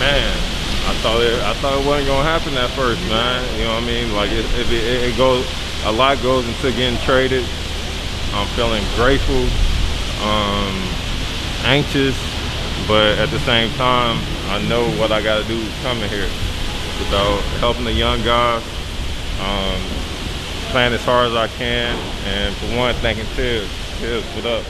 man, I thought it, I thought it wasn't gonna happen at first, man. You know what I mean? Like it, it, it, it goes, a lot goes into getting traded. I'm feeling grateful, um, anxious, but at the same time, I know what I gotta do coming here. So helping the young guys, um, playing as hard as I can, and for one, thanking Tibbs. Tibbs, what up?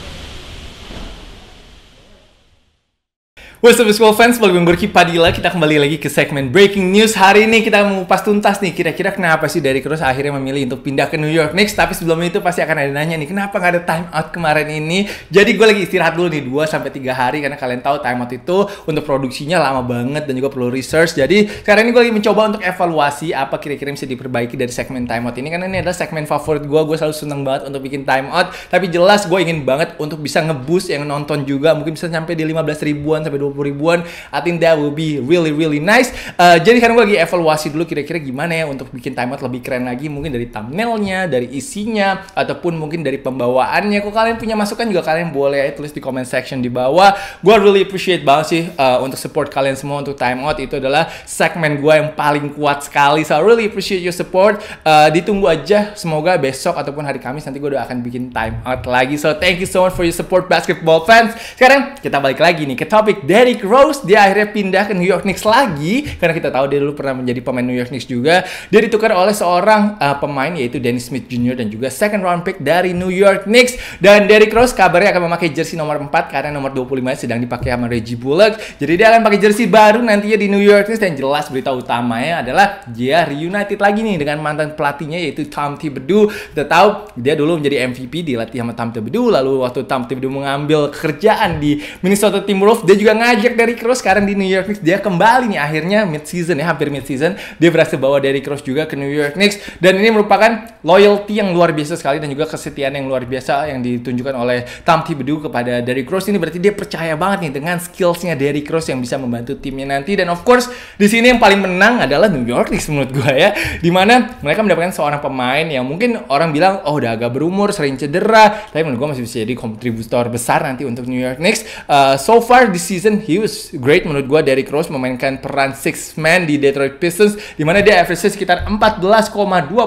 What's up school fans, balik gue Gorky Padilla Kita kembali lagi ke segmen Breaking News Hari ini kita mau pas tuntas nih Kira-kira kenapa sih Derrick Rose akhirnya memilih untuk pindah ke New York next? Tapi sebelum itu pasti akan ada nanya nih Kenapa nggak ada time out kemarin ini Jadi gue lagi istirahat dulu nih 2 tiga hari Karena kalian tahu time out itu untuk produksinya lama banget Dan juga perlu research Jadi sekarang ini gue lagi mencoba untuk evaluasi Apa kira-kira bisa diperbaiki dari segmen time out ini Karena ini adalah segmen favorit gue Gue selalu seneng banget untuk bikin time out Tapi jelas gue ingin banget untuk bisa ngeboost yang nonton juga Mungkin bisa sampai di 15 ribuan sampai ribuan I think that will be really really nice uh, jadi sekarang gue lagi evaluasi dulu kira-kira gimana ya untuk bikin timeout lebih keren lagi mungkin dari thumbnailnya dari isinya ataupun mungkin dari pembawaannya kok kalian punya masukan juga kalian boleh ya, tulis di comment section di bawah gue really appreciate banget sih uh, untuk support kalian semua untuk timeout itu adalah segmen gue yang paling kuat sekali so I really appreciate your support uh, ditunggu aja semoga besok ataupun hari Kamis nanti gue udah akan bikin timeout lagi so thank you so much for your support basketball fans sekarang kita balik lagi nih ke topik day Derrick Rose dia akhirnya pindah ke New York Knicks lagi karena kita tahu dia dulu pernah menjadi pemain New York Knicks juga. Dia ditukar oleh seorang uh, pemain yaitu Dennis Smith Jr dan juga second round pick dari New York Knicks dan Derrick Rose kabarnya akan memakai jersey nomor 4 karena nomor 25 sedang dipakai sama Reggie Bullock. Jadi dia akan pakai jersey baru nantinya di New York Knicks dan jelas berita utamanya adalah dia reunited lagi nih dengan mantan pelatihnya yaitu Tom Thibodeau. Kita tahu dia dulu menjadi MVP dilatih sama Tom Thibodeau lalu waktu Tom Thibodeau mengambil kerjaan di Minnesota Timberwolves dia juga ngasih ngajak dari cross sekarang di New York Knicks dia kembali nih akhirnya mid season ya hampir mid season dia berhasil bawa dari cross juga ke New York Knicks dan ini merupakan loyalty yang luar biasa sekali dan juga kesetiaan yang luar biasa yang ditunjukkan oleh Tom Thibodeau kepada dari cross ini berarti dia percaya banget nih dengan skillsnya dari cross yang bisa membantu timnya nanti dan of course di sini yang paling menang adalah New York Knicks menurut gue ya dimana mereka mendapatkan seorang pemain yang mungkin orang bilang oh udah agak berumur sering cedera tapi menurut gue masih bisa jadi kontributor besar nanti untuk New York Knicks uh, so far this season He was Great menurut gue Derrick Rose memainkan peran six man di Detroit Pistons di mana dia average sekitar 14,2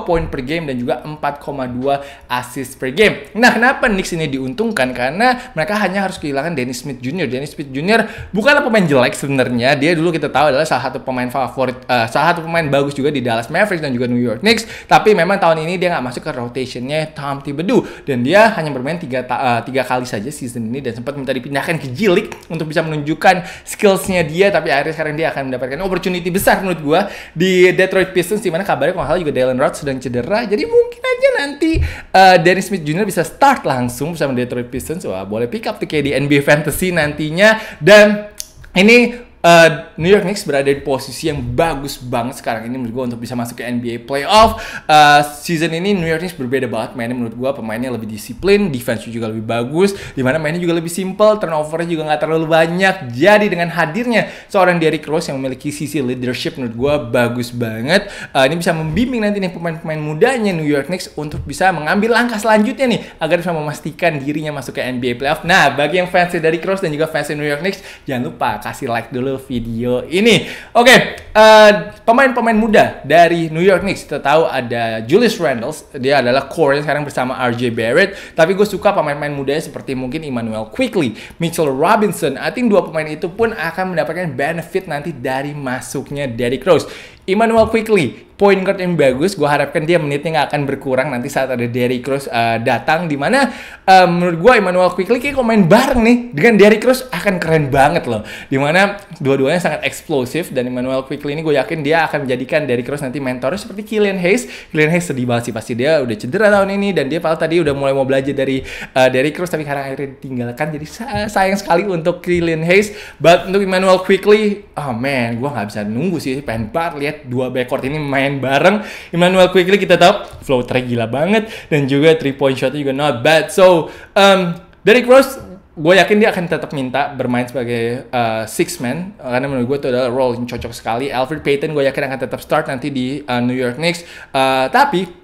poin per game dan juga 4,2 assist per game. Nah, kenapa Knicks ini diuntungkan? Karena mereka hanya harus kehilangan Dennis Smith Jr. Dennis Smith Jr. bukanlah pemain jelek sebenarnya. Dia dulu kita tahu adalah salah satu pemain favorit uh, salah satu pemain bagus juga di Dallas Mavericks dan juga New York Knicks, tapi memang tahun ini dia nggak masuk ke rotationnya Tom Thibodeau dan dia hanya bermain tiga uh, tiga kali saja season ini dan sempat minta dipindahkan ke Jilik untuk bisa menunjuk bukan skillsnya dia tapi akhirnya sekarang dia akan mendapatkan opportunity besar menurut gue di Detroit Pistons di mana kabarnya kalau juga Dylan Rod sedang cedera jadi mungkin aja nanti uh, Dennis Smith Jr bisa start langsung bersama Detroit Pistons wah boleh pick up tuh kayak di NBA Fantasy nantinya dan ini uh, New York Knicks berada di posisi yang bagus banget sekarang ini menurut gue untuk bisa masuk ke NBA playoff. Uh, season ini New York Knicks berbeda banget mainnya menurut gue pemainnya lebih disiplin, defense juga lebih bagus, dimana mainnya juga lebih simple, turnovernya juga nggak terlalu banyak. Jadi dengan hadirnya seorang Derrick Rose yang memiliki sisi leadership menurut gue bagus banget. Uh, ini bisa membimbing nanti nih pemain-pemain mudanya New York Knicks untuk bisa mengambil langkah selanjutnya nih agar bisa memastikan dirinya masuk ke NBA playoff. Nah bagi yang fans dari Rose dan juga fans New York Knicks jangan lupa kasih like dulu video ini. Oke, okay, uh, eh, pemain-pemain muda dari New York Knicks. Kita tahu ada Julius Randle dia adalah core sekarang bersama RJ Barrett. Tapi gue suka pemain-pemain mudanya seperti mungkin Emmanuel Quickly, Mitchell Robinson. I think dua pemain itu pun akan mendapatkan benefit nanti dari masuknya Derrick Rose. Emmanuel Quickly point guard yang bagus. Gue harapkan dia menitnya nggak akan berkurang nanti saat ada Derrick Rose uh, datang. Dimana uh, eh, menurut gue Emmanuel Quickly kayak main bareng nih dengan Derrick Rose akan keren banget loh. Dimana dua-duanya sangat eksplosif dan Emmanuel Quickly ini gue yakin dia akan menjadikan Derrick Rose nanti mentornya seperti Killian Hayes. Killian Hayes sedih banget sih pasti dia udah cedera tahun ini dan dia kalau tadi udah mulai mau belajar dari uh, Derrick Rose tapi karena akhirnya ditinggalkan jadi sayang sekali untuk Killian Hayes. But untuk Emmanuel Quickly oh man, gue nggak bisa nunggu sih, pengen banget lihat dua backcourt ini main bareng. Emmanuel Quickly kita tahu track gila banget dan juga three point shotnya juga not bad. So um, Derrick Rose gue yakin dia akan tetap minta bermain sebagai uh, six man karena menurut gue itu adalah role yang cocok sekali. Alfred Payton gue yakin akan tetap start nanti di uh, New York Knicks. Uh, tapi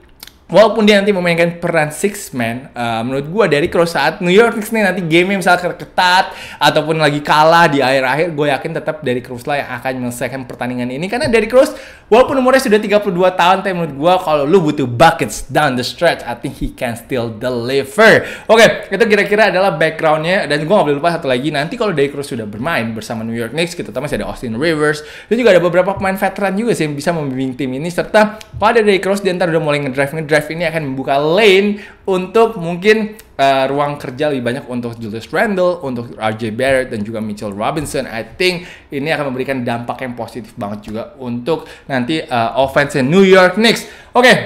walaupun dia nanti memainkan peran six man, uh, menurut gue dari kalau saat New York Knicks nih nanti game misalnya ketat ataupun lagi kalah di akhir-akhir, gue yakin tetap dari Cruz lah yang akan menyelesaikan pertandingan ini karena dari Cruz walaupun umurnya sudah 32 tahun, tapi menurut gue kalau lu butuh buckets down the stretch, I think he can still deliver. Oke, okay, itu kira-kira adalah backgroundnya dan gue gak boleh lupa satu lagi nanti kalau dari Cruz sudah bermain bersama New York Knicks, kita gitu, tahu masih ada Austin Rivers, dan juga ada beberapa pemain veteran juga sih yang bisa membimbing tim ini serta pada dari Cruz dia ntar udah mulai ngedrive ngedrive Drive ini akan membuka lane untuk mungkin uh, ruang kerja lebih banyak untuk Julius Randle, untuk RJ Barrett dan juga Mitchell Robinson. I think ini akan memberikan dampak yang positif banget juga untuk nanti uh, eh, offense New York Knicks. Oke, okay,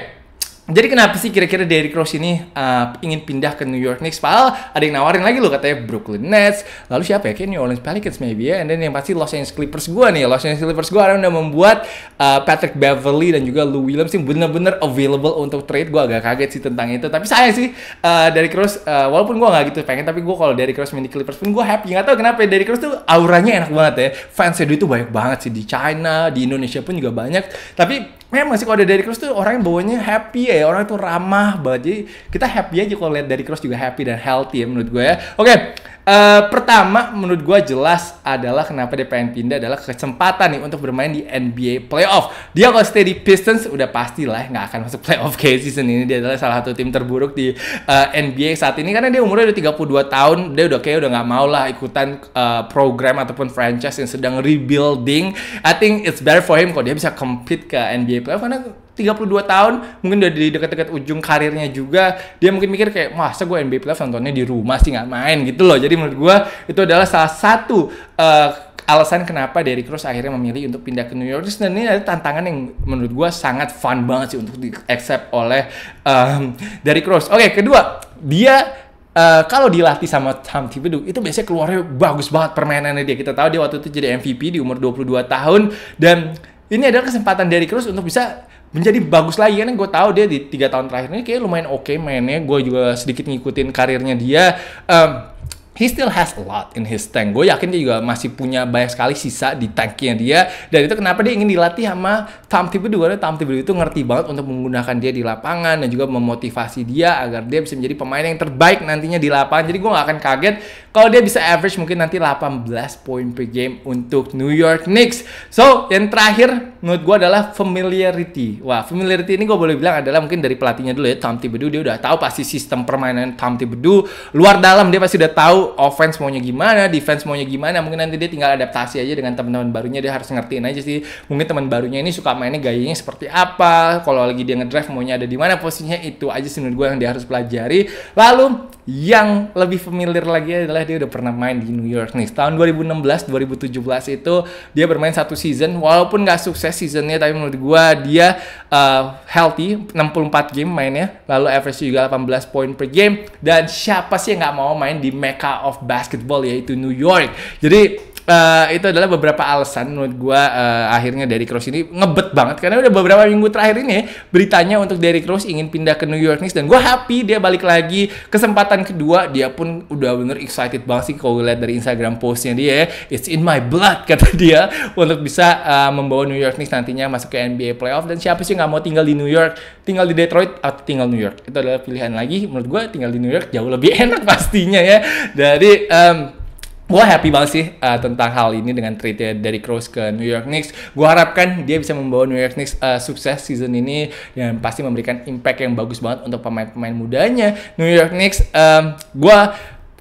jadi kenapa sih kira-kira Derrick Rose ini uh, ingin pindah ke New York Knicks? Padahal ada yang nawarin lagi loh katanya Brooklyn Nets. Lalu siapa ya? Kayak New Orleans Pelicans maybe ya. And then yang pasti Los Angeles Clippers gue nih. Ya. Los Angeles Clippers gue udah membuat uh, Patrick Beverly dan juga Lou Williams sih bener-bener available untuk trade. Gue agak kaget sih tentang itu. Tapi sayang sih uh, Derrick Rose. Uh, walaupun gue gak gitu pengen, tapi gue kalau Derrick Rose main di Clippers pun gue happy. Gak tau kenapa ya Derrick Rose tuh auranya enak banget ya. Fansnya dia tuh banyak banget sih di China, di Indonesia pun juga banyak. Tapi memang sih kalau ada dari Cruz tuh orangnya bawanya happy ya orang itu ramah banget jadi kita happy aja kalau lihat dari Cruz juga happy dan healthy ya menurut gue ya oke okay. Uh, pertama menurut gue jelas adalah kenapa dia pengen pindah adalah kesempatan nih untuk bermain di NBA playoff. Dia kalau stay di Pistons udah pasti lah ya, nggak akan masuk playoff kayak season ini. Dia adalah salah satu tim terburuk di uh, eh, NBA saat ini karena dia umurnya udah 32 tahun. Dia udah kayak udah nggak mau lah ikutan uh, program ataupun franchise yang sedang rebuilding. I think it's better for him kalau dia bisa compete ke NBA playoff karena 32 tahun mungkin udah di dekat-dekat ujung karirnya juga dia mungkin mikir kayak masa gue NBA playoff nontonnya di rumah sih nggak main gitu loh jadi menurut gue itu adalah salah satu uh, alasan kenapa Derrick Rose akhirnya memilih untuk pindah ke New York dan ini ada tantangan yang menurut gue sangat fun banget sih untuk di accept oleh um, Derrick Rose oke okay, kedua dia Uh, kalau dilatih sama Tom Thibodeau itu biasanya keluarnya bagus banget permainannya dia. Kita tahu dia waktu itu jadi MVP di umur 22 tahun dan ini adalah kesempatan dari Rose untuk bisa menjadi bagus lagi karena gue tahu dia di tiga tahun terakhirnya ini kayak lumayan oke okay mainnya gue juga sedikit ngikutin karirnya dia um, he still has a lot in his tank gue yakin dia juga masih punya banyak sekali sisa di tanknya dia dan itu kenapa dia ingin dilatih sama Tom Thibodeau karena Tom Thibodeau itu ngerti banget untuk menggunakan dia di lapangan dan juga memotivasi dia agar dia bisa menjadi pemain yang terbaik nantinya di lapangan jadi gue gak akan kaget kalau dia bisa average mungkin nanti 18 poin per game untuk New York Knicks. So, yang terakhir menurut gue adalah familiarity. Wah, familiarity ini gue boleh bilang adalah mungkin dari pelatihnya dulu ya, Tom Thibodeau. Dia udah tahu pasti sistem permainan Tom Thibodeau. Luar dalam dia pasti udah tahu offense maunya gimana, defense maunya gimana. Mungkin nanti dia tinggal adaptasi aja dengan teman-teman barunya. Dia harus ngertiin aja sih. Mungkin teman barunya ini suka mainnya gayanya seperti apa. Kalau lagi dia ngedrive maunya ada di mana posisinya itu aja sih menurut gue yang dia harus pelajari. Lalu yang lebih familiar lagi adalah dia udah pernah main di New York nih. Tahun 2016, 2017 itu dia bermain satu season, walaupun nggak sukses seasonnya, tapi menurut gue dia uh, healthy, 64 game mainnya, lalu average juga 18 poin per game. Dan siapa sih yang nggak mau main di mecca of basketball yaitu New York? Jadi Eh, itu adalah beberapa alasan menurut gue uh, akhirnya Derrick Rose ini ngebet banget karena udah beberapa minggu terakhir ini ya, beritanya untuk Derrick Rose ingin pindah ke New York Knicks dan gue happy dia balik lagi kesempatan kedua dia pun udah bener excited banget sih kalau lihat dari Instagram postnya dia ya. it's in my blood kata dia untuk bisa uh, membawa New York Knicks nantinya masuk ke NBA playoff dan siapa sih nggak mau tinggal di New York tinggal di Detroit atau tinggal New York itu adalah pilihan lagi menurut gue tinggal di New York jauh lebih enak pastinya ya dari um, gue happy banget sih uh, tentang hal ini dengan trade ya dari Cross ke New York Knicks. Gue harapkan dia bisa membawa New York Knicks uh, sukses season ini dan pasti memberikan impact yang bagus banget untuk pemain-pemain mudanya New York Knicks. Um, gue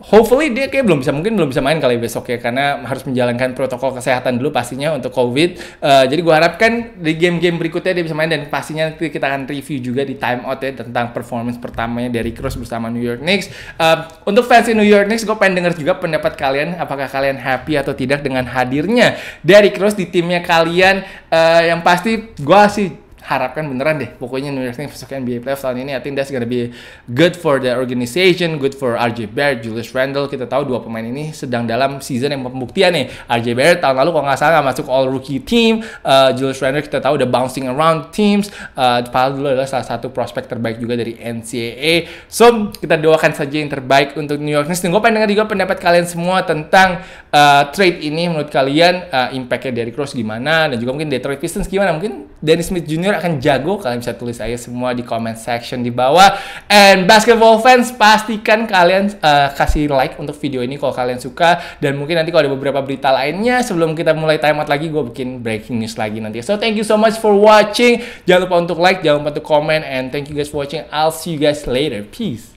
hopefully dia kayak belum bisa mungkin belum bisa main kali besok ya karena harus menjalankan protokol kesehatan dulu pastinya untuk covid uh, jadi gue harapkan di game-game berikutnya dia bisa main dan pastinya nanti kita akan review juga di time out ya tentang performance pertamanya dari Cross bersama New York Knicks uh, untuk fans New York Knicks gue pengen denger juga pendapat kalian apakah kalian happy atau tidak dengan hadirnya dari Cross di timnya kalian uh, yang pasti gue sih harapkan beneran deh pokoknya New York Knicks masuk NBA playoff tahun ini I think that's gonna be good for the organization good for RJ Barrett Julius Randle kita tahu dua pemain ini sedang dalam season yang pembuktian nih RJ Barrett tahun lalu kalau nggak salah gak masuk all rookie team uh, Julius Randle kita tahu udah bouncing around teams uh, padahal dulu adalah salah satu prospek terbaik juga dari NCAA so kita doakan saja yang terbaik untuk New York Knicks dan gue pengen dengar juga pendapat kalian semua tentang uh, trade ini menurut kalian uh, impactnya dari Cross gimana dan juga mungkin Detroit Pistons gimana mungkin Dennis Smith Jr akan jago kalian bisa tulis aja semua di comment section di bawah and basketball fans pastikan kalian uh, kasih like untuk video ini kalau kalian suka dan mungkin nanti kalau ada beberapa berita lainnya sebelum kita mulai timeout lagi gue bikin breaking news lagi nanti so thank you so much for watching jangan lupa untuk like jangan lupa untuk comment and thank you guys for watching I'll see you guys later peace